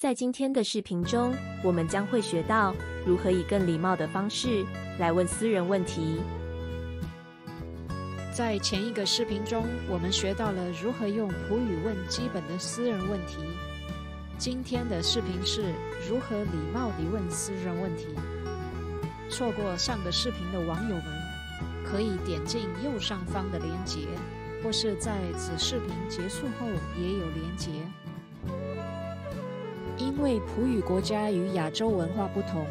在今天的视频中，我们将会学到如何以更礼貌的方式来问私人问题。在前一个视频中，我们学到了如何用普语问基本的私人问题。今天的视频是如何礼貌地问私人问题。错过上个视频的网友们，可以点进右上方的连接，或是在此视频结束后也有连接。因为葡语国家与亚洲文化不同，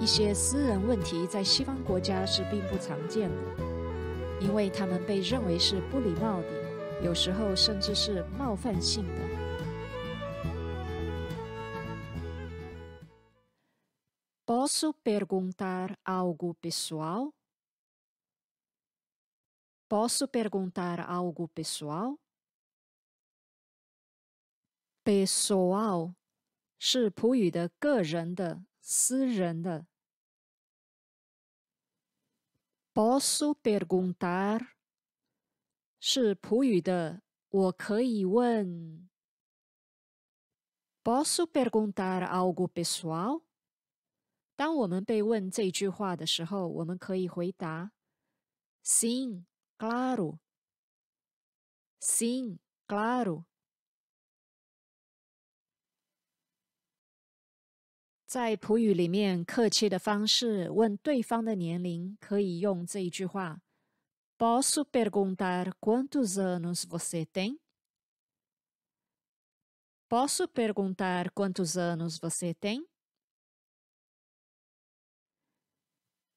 一些私人问题在西方国家是并不常见的，因为他们被认为是不礼貌的，有时候甚至是冒犯性的。Posso perguntar algo pessoal? Posso perguntar algo pessoal? Pessoal? 是普语的个人的私人的。Posso perguntar？是普语的，我可以问。Posso perguntar ao pessoal？当我们被问这句话的时候，我们可以回答：Sim, claro. Sim, claro. 在普语里面，客气的方式问对方的年龄，可以用这一句话：Posso perguntar quantos anos você tem？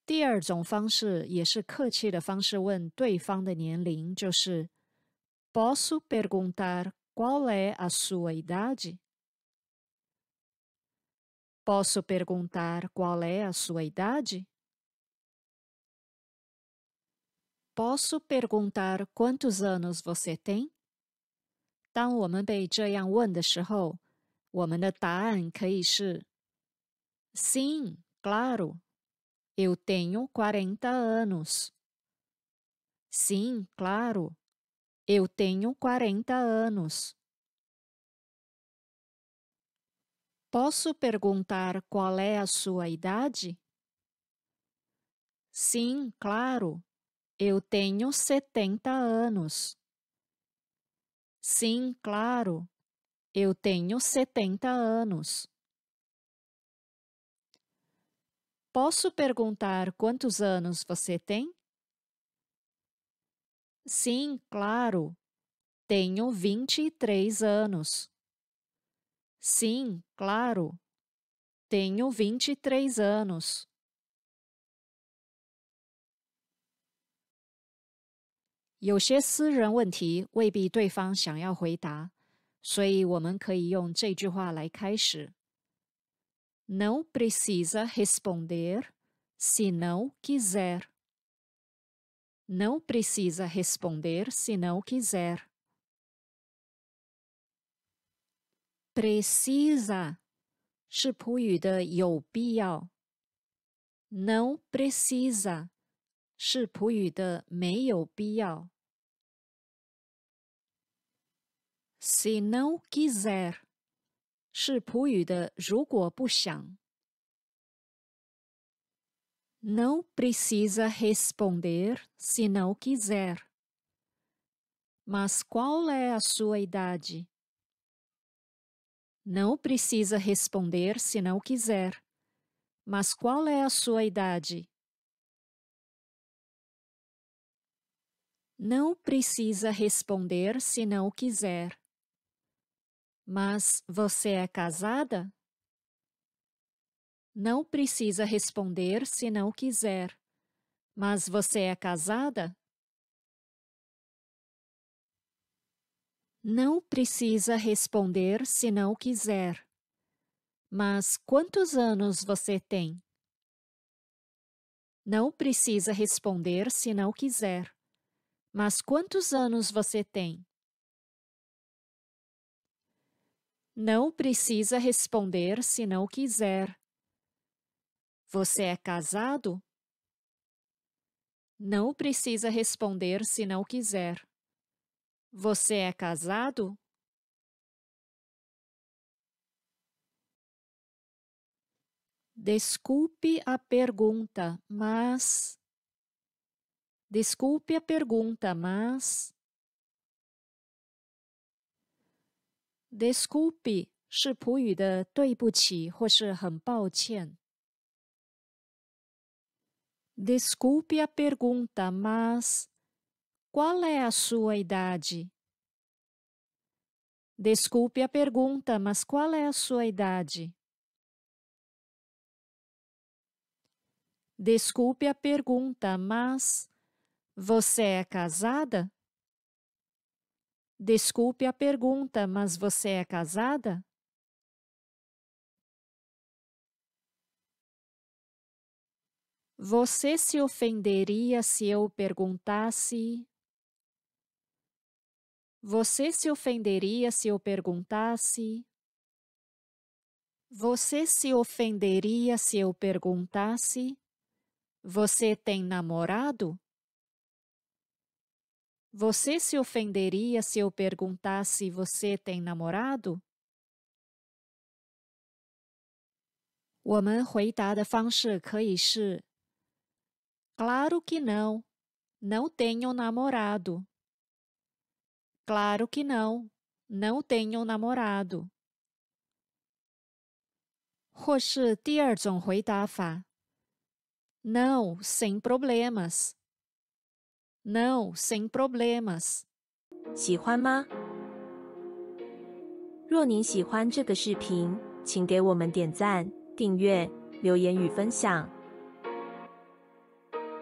第二种方式也是客气的方式问对方的年龄，就是：Posso perguntar qual é a sua idade？Posso perguntar qual é a sua idade? Posso perguntar quantos anos você tem? 当我们被这样问的时候，我们的答案可以是：Sim, claro. Eu tenho quarenta anos. Sim, claro. Eu tenho quarenta anos. Posso perguntar qual é a sua idade? Sim, claro. Eu tenho 70 anos. Sim, claro. Eu tenho 70 anos. Posso perguntar quantos anos você tem? Sim, claro. Tenho 23 anos. Sim, claro. Tenho vinte e três anos. 有些私人问题未必对方想要回答，所以我们可以用这句话来开始：Não precisa responder se não quiser. Não precisa responder se não quiser. Precisa 是普语的有必要。Não precisa 是普语的没有必要。Se não quiser 是普语的如果不想。Não precisa responder se não quiser. Mas qual é a sua idade? Não precisa responder se não quiser. Mas qual é a sua idade? Não precisa responder se não quiser. Mas você é casada? Não precisa responder se não quiser. Mas você é casada? Não precisa responder se não quiser. Mas quantos anos você tem? Não precisa responder se não quiser. Mas quantos anos você tem? Não precisa responder se não quiser. Você é casado? Não precisa responder se não quiser. Você é casado? Desculpe a pergunta, mas. Desculpe a pergunta, mas. Desculpe Desculpe a pergunta, mas qual é a sua idade? Desculpe a pergunta, mas qual é a sua idade? Desculpe a pergunta, mas você é casada? Desculpe a pergunta, mas você é casada? Você se ofenderia se eu perguntasse você se ofenderia se eu perguntasse? Você se ofenderia se eu perguntasse? Você tem namorado? Você se ofenderia se eu perguntasse você tem namorado? claro que não, não tenho namorado. Claro que não. Não tenho namorado. Não, sem problemas. Não, sem problemas. 喜欢吗？若您喜欢这个视频，请给我们点赞、订阅、留言与分享。